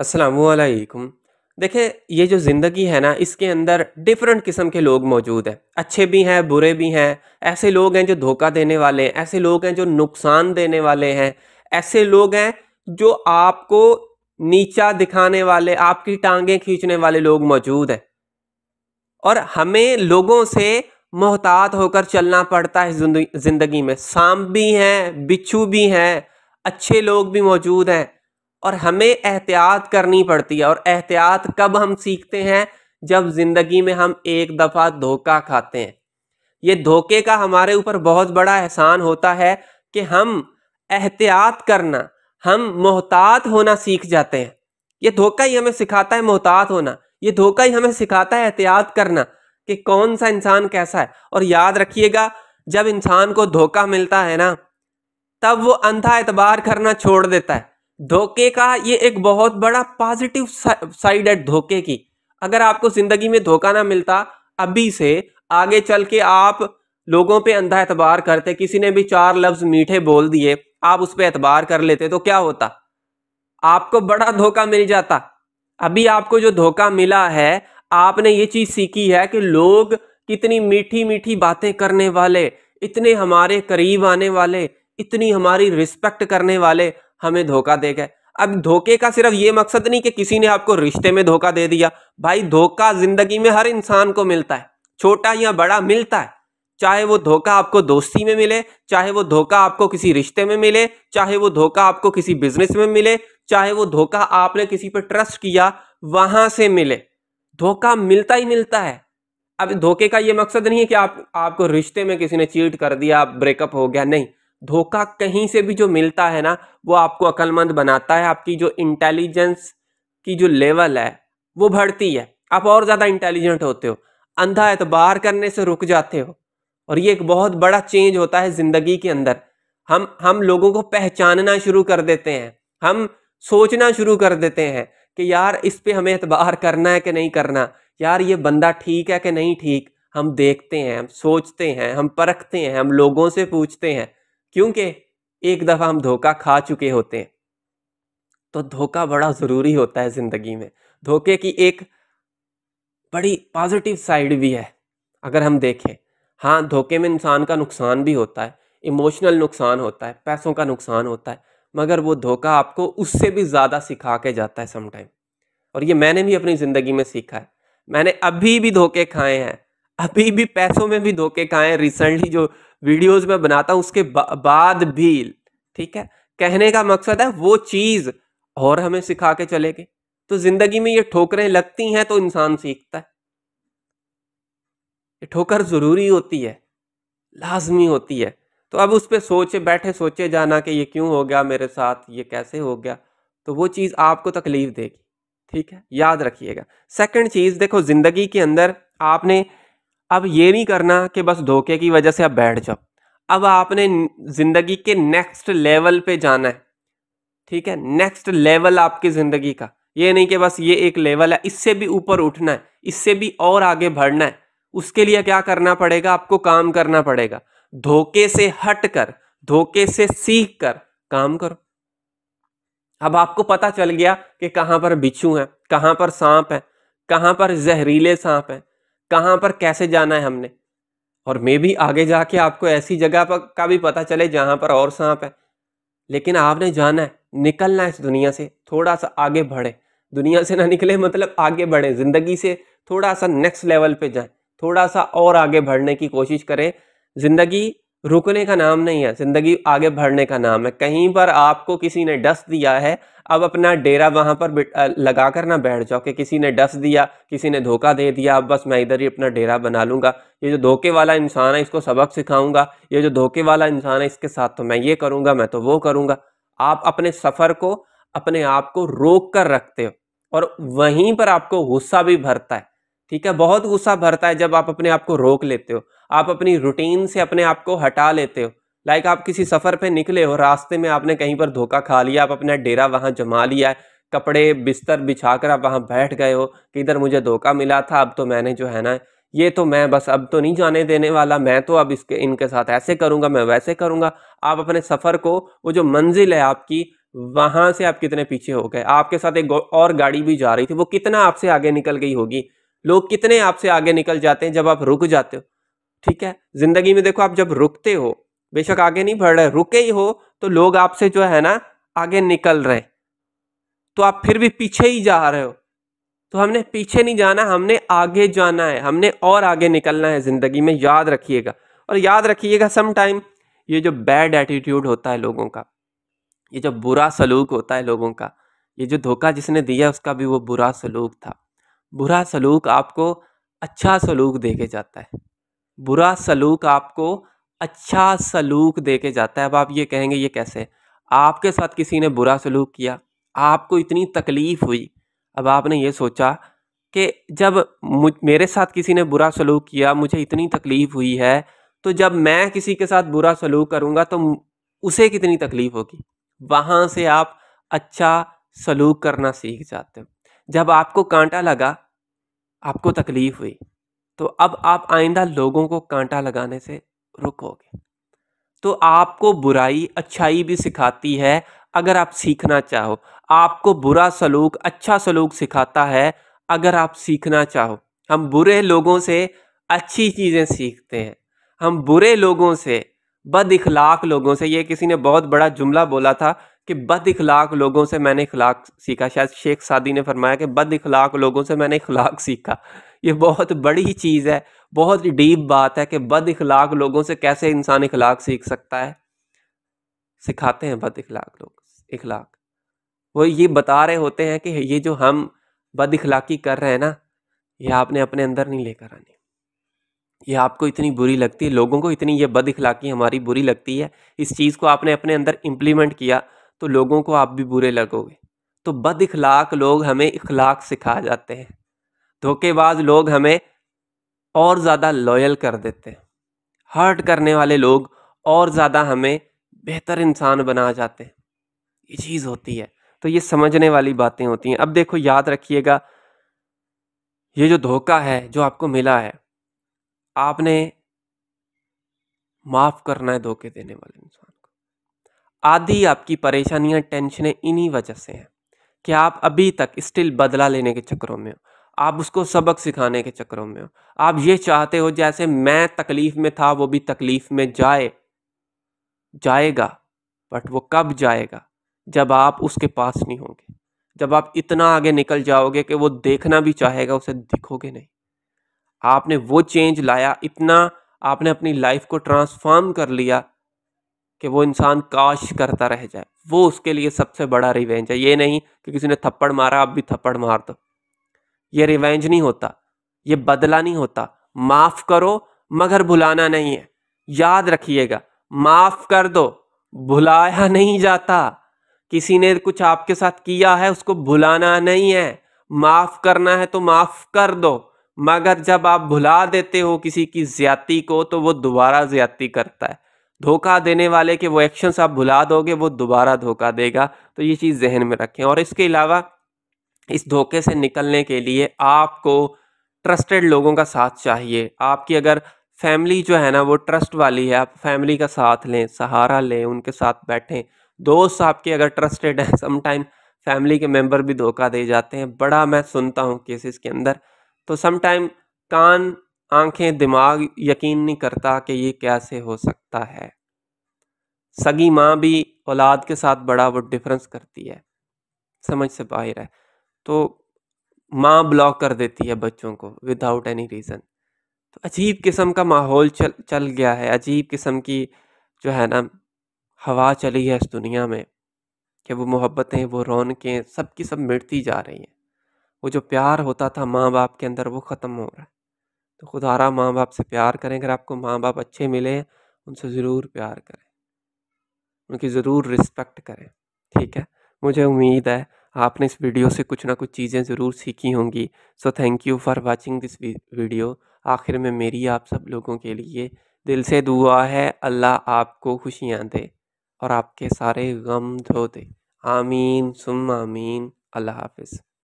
असलकुम देखिए ये जो ज़िंदगी है ना इसके अंदर डिफरेंट किस्म के लोग मौजूद हैं अच्छे भी हैं बुरे भी हैं ऐसे लोग हैं जो धोखा देने वाले हैं ऐसे लोग हैं जो नुकसान देने वाले हैं ऐसे लोग हैं जो आपको नीचा दिखाने वाले आपकी टांगें खींचने वाले लोग मौजूद हैं और हमें लोगों से मोहतात होकर चलना पड़ता है ज़िंदगी में सांप भी हैं बिच्छू भी हैं अच्छे लोग भी मौजूद हैं और हमें एहतियात करनी पड़ती है और एहतियात कब हम सीखते हैं जब ज़िंदगी में हम एक दफ़ा धोखा खाते हैं ये धोखे का हमारे ऊपर बहुत बड़ा एहसान होता है कि हम एहतियात करना हम मोहतात होना सीख जाते हैं ये धोखा ही हमें सिखाता है मोहतात होना ये धोखा ही हमें सिखाता है एहतियात करना कि कौन सा इंसान कैसा है और याद रखिएगा जब इंसान को धोखा मिलता है ना तब वो अंधा एतबार करना छोड़ देता है धोखे का ये एक बहुत बड़ा पॉजिटिव साइड है धोखे की अगर आपको जिंदगी में धोखा ना मिलता अभी से आगे चल के आप लोगों पे अंधा एतबार करते किसी ने भी चार लफ्ज मीठे बोल दिए आप उस पर एतबार कर लेते तो क्या होता आपको बड़ा धोखा मिल जाता अभी आपको जो धोखा मिला है आपने ये चीज सीखी है कि लोग कितनी मीठी मीठी बातें करने वाले इतने हमारे करीब आने वाले इतनी हमारी रिस्पेक्ट करने वाले हमें धोखा दे गए अब धोखे का सिर्फ ये मकसद नहीं कि किसी ने आपको रिश्ते में धोखा दे दिया भाई धोखा जिंदगी में हर इंसान को मिलता है छोटा या बड़ा मिलता है चाहे वो धोखा आपको दोस्ती में मिले चाहे वो धोखा आपको किसी रिश्ते में मिले चाहे वो धोखा आपको किसी बिजनेस में मिले चाहे वो धोखा आपने किसी पर ट्रस्ट किया वहां से मिले धोखा मिलता ही मिलता है अब धोखे का ये मकसद नहीं है कि आप आपको रिश्ते में किसी ने चीट कर दिया ब्रेकअप हो गया नहीं धोखा कहीं से भी जो मिलता है ना वो आपको अक्लमंद बनाता है आपकी जो इंटेलिजेंस की जो लेवल है वो बढ़ती है आप और ज़्यादा इंटेलिजेंट होते हो अंधा एतबार करने से रुक जाते हो और ये एक बहुत बड़ा चेंज होता है ज़िंदगी के अंदर हम हम लोगों को पहचानना शुरू कर देते हैं हम सोचना शुरू कर देते हैं कि यार इस पे हमें एतबार करना है कि नहीं करना यार ये बंदा ठीक है कि नहीं ठीक हम देखते हैं हम सोचते हैं हम परखते हैं हम लोगों से पूछते हैं क्योंकि एक दफ़ा हम धोखा खा चुके होते हैं तो धोखा बड़ा ज़रूरी होता है ज़िंदगी में धोखे की एक बड़ी पॉजिटिव साइड भी है अगर हम देखें हाँ धोखे में इंसान का नुकसान भी होता है इमोशनल नुकसान होता है पैसों का नुकसान होता है मगर वो धोखा आपको उससे भी ज़्यादा सिखा के जाता है समटाइम और ये मैंने भी अपनी ज़िंदगी में सीखा है मैंने अभी भी धोखे खाए हैं अभी भी पैसों में भी धोखे खाए हैं रिसेंटली जो वीडियोस में बनाता हूँ उसके बा, बाद भी ठीक है कहने का मकसद है वो चीज़ और हमें सिखा के चले गए तो जिंदगी में ये ठोकरें लगती हैं तो इंसान सीखता है ये ठोकर ज़रूरी होती है लाजमी होती है तो अब उस पर सोचे बैठे सोचे जाना कि ये क्यों हो गया मेरे साथ ये कैसे हो गया तो वो चीज़ आपको तकलीफ देगी ठीक है याद रखिएगा सेकंड चीज़ देखो ज़िंदगी के अंदर आपने अब ये नहीं करना कि बस धोखे की वजह से आप बैठ जाओ अब आपने ज़िंदगी के नेक्स्ट लेवल पे जाना है ठीक है नेक्स्ट लेवल आपकी ज़िंदगी का ये नहीं कि बस ये एक लेवल है इससे भी ऊपर उठना है इससे भी और आगे बढ़ना है उसके लिए क्या करना पड़ेगा आपको काम करना पड़ेगा धोखे से हट कर धोखे से सीख कर काम करो अब आपको पता चल गया कि कहाँ पर बिच्छू है कहाँ पर सांप है कहाँ पर जहरीले सांप है कहाँ पर कैसे जाना है हमने और मे भी आगे जाके आपको ऐसी जगह पर का भी पता चले जहाँ पर और सांप है लेकिन आपने जाना है निकलना है इस दुनिया से थोड़ा सा आगे बढ़े दुनिया से ना निकले मतलब आगे बढ़े ज़िंदगी से थोड़ा सा नेक्स्ट लेवल पे जाएं थोड़ा सा और आगे बढ़ने की कोशिश करें ज़िंदगी रुकने का नाम नहीं है ज़िंदगी आगे बढ़ने का नाम है कहीं पर आपको किसी ने डस दिया है अब अपना डेरा वहाँ पर लगा कर ना बैठ जाओ कि किसी ने डस दिया किसी ने धोखा दे दिया अब बस मैं इधर ही अपना डेरा बना लूँगा ये जो धोखे वाला इंसान है इसको सबक सिखाऊंगा ये जो धोखे वाला इंसान है इसके साथ तो मैं ये करूँगा मैं तो वो करूँगा आप अपने सफ़र को अपने आप को रोक कर रखते हो और वहीं पर आपको गुस्सा भी भरता है ठीक है बहुत गुस्सा भरता है जब आप अपने आप को रोक लेते हो आप अपनी रूटीन से अपने आप को हटा लेते हो लाइक आप किसी सफ़र पे निकले हो रास्ते में आपने कहीं पर धोखा खा लिया आप अपना डेरा वहाँ जमा लिया है कपड़े बिस्तर बिछा कर आप वहाँ बैठ गए हो कि इधर मुझे धोखा मिला था अब तो मैंने जो है ना ये तो मैं बस अब तो नहीं जाने देने वाला मैं तो अब इसके इनके साथ ऐसे करूँगा मैं वैसे करूँगा आप अपने सफ़र को वो जो मंजिल है आपकी वहाँ से आप कितने पीछे हो गए आपके साथ एक और गाड़ी भी जा रही थी वो कितना आपसे आगे निकल गई होगी लोग कितने आपसे आगे निकल जाते हैं जब आप रुक जाते हो ठीक है ज़िंदगी में देखो आप जब रुकते हो बेशक आगे नहीं बढ़ रहे रुके ही हो तो लोग आपसे जो है ना आगे निकल रहे तो आप फिर भी पीछे ही जा रहे हो तो हमने पीछे नहीं जाना हमने आगे जाना है हमने और आगे निकलना है ज़िंदगी में याद रखिएगा और याद रखिएगा सम टाइम ये जो बैड एटीट्यूड होता है लोगों का ये जो बुरा सलूक होता है लोगों का ये जो धोखा जिसने दिया उसका भी वो बुरा सलूक था बुरा सलूक आपको अच्छा सलूक देके जाता है बुरा सलूक आपको अच्छा सलूक दे के जाता है अब आप ये कहेंगे ये कैसे आपके साथ किसी ने बुरा सलूक किया आपको इतनी तकलीफ़ हुई अब आपने ये सोचा कि जब मुझ मेरे साथ किसी ने बुरा सलूक किया मुझे इतनी तकलीफ़ हुई है तो जब मैं किसी के साथ बुरा सलूक करूँगा तो उसे कितनी तकलीफ़ होगी वहाँ से आप अच्छा सलूक करना सीख जाते हो जब आपको कांटा लगा आपको तकलीफ़ हुई तो अब आप आइंदा लोगों को कांटा लगाने से रुकोगे तो आपको बुराई अच्छाई भी सिखाती है अगर आप सीखना चाहो आपको बुरा सलूक अच्छा सलूक सिखाता है अगर आप सीखना चाहो हम बुरे लोगों से अच्छी चीज़ें सीखते हैं हम बुरे लोगों से बद इखलाक लोगों से ये किसी ने बहुत बड़ा जुमला बोला था कि बद इखलाक लोगों से मैंने इखलाक सीखा शायद शेख सादी ने फरमाया कि बद इखलाक लोगों से मैंने इखलाक सीखा ये बहुत बड़ी चीज़ है बहुत डीप बात है कि बद इखलाक लोगों से कैसे इंसान इखलाक सीख सकता है सिखाते हैं बद इखलाक लोग इखलाक वो ये बता रहे होते हैं कि ये जो हम बद इखलाकी कर रहे हैं ना ये आपने अपने अंदर नहीं लेकर आनी ये आपको इतनी बुरी लगती है लोगों को इतनी ये बद इखलाकी हमारी बुरी लगती है इस चीज़ को आपने अपने अंदर इम्प्लीमेंट किया तो लोगों को आप भी बुरे लगोगे तो बद इखलाक लोग हमें इखलाक सिखा जाते हैं धोखेबाज लोग हमें और ज़्यादा लॉयल कर देते हैं हर्ट करने वाले लोग और ज़्यादा हमें बेहतर इंसान बना जाते हैं ये चीज़ होती है तो ये समझने वाली बातें होती हैं अब देखो याद रखिएगा ये जो धोखा है जो आपको मिला है आपने माफ़ करना है धोखे देने वाले इंसान को आधी आपकी परेशानियां टेंशनें इन्हीं वजह से हैं कि आप अभी तक स्टिल बदला लेने के चक्करों में हो आप उसको सबक सिखाने के चक्करों में हो आप ये चाहते हो जैसे मैं तकलीफ में था वो भी तकलीफ में जाए जाएगा बट वो कब जाएगा जब आप उसके पास नहीं होंगे जब आप इतना आगे निकल जाओगे कि वो देखना भी चाहेगा उसे दिखोगे नहीं आपने वो चेंज लाया इतना आपने अपनी लाइफ को ट्रांसफॉर्म कर लिया कि वो इंसान काश करता रह जाए वो उसके लिए सबसे बड़ा रिवेंज है ये नहीं कि किसी ने थप्पड़ मारा आप भी थप्पड़ मार दो ये रिवेंज नहीं होता ये बदला नहीं होता माफ़ करो मगर भुलाना नहीं है याद रखिएगा माफ़ कर दो भुलाया नहीं जाता किसी ने कुछ आपके साथ किया है उसको भुलाना नहीं है माफ़ करना है तो माफ़ कर दो मगर जब आप भुला देते हो किसी की ज्यादा को तो वो दोबारा ज्यादा करता है धोखा देने वाले के वो एक्शंस आप भुला दोगे वो दोबारा धोखा देगा तो ये चीज़ जहन में रखें और इसके अलावा इस धोखे से निकलने के लिए आपको ट्रस्टेड लोगों का साथ चाहिए आपकी अगर फैमिली जो है ना वो ट्रस्ट वाली है आप फैमिली का साथ लें सहारा लें उनके साथ बैठें दोस्त आपके अगर ट्रस्टेड हैं समटाइम फैमिली के मेंबर भी धोखा दे जाते हैं बड़ा मैं सुनता हूँ केसेस के अंदर तो समटाइम कान आंखें दिमाग यकीन नहीं करता कि ये कैसे हो सकता है सगी माँ भी औलाद के साथ बड़ा वो डिफरेंस करती है समझ से बाहर है तो माँ ब्लॉक कर देती है बच्चों को विदाउट एनी रीज़न तो अजीब किस्म का माहौल चल चल गया है अजीब किस्म की जो है ना हवा चली है इस दुनिया में कि वो मोहब्बतें वो रौनकें सब की सब मिटती जा रही हैं वो जो प्यार होता था माँ बाप के अंदर वो ख़त्म हो रहा है तो खुदारा माँ बाप से प्यार करें अगर आपको माँ बाप अच्छे मिले उनसे ज़रूर प्यार करें उनकी ज़रूर रिस्पेक्ट करें ठीक है मुझे उम्मीद है आपने इस वीडियो से कुछ ना कुछ चीज़ें ज़रूर सीखी होंगी so thank you for watching this video आखिर में मेरी आप सब लोगों के लिए दिल से दुआ है अल्लाह आपको खुशियाँ दे और आपके सारे गम धो दे आमीन सुम आमीन अल्लाह हाफिज़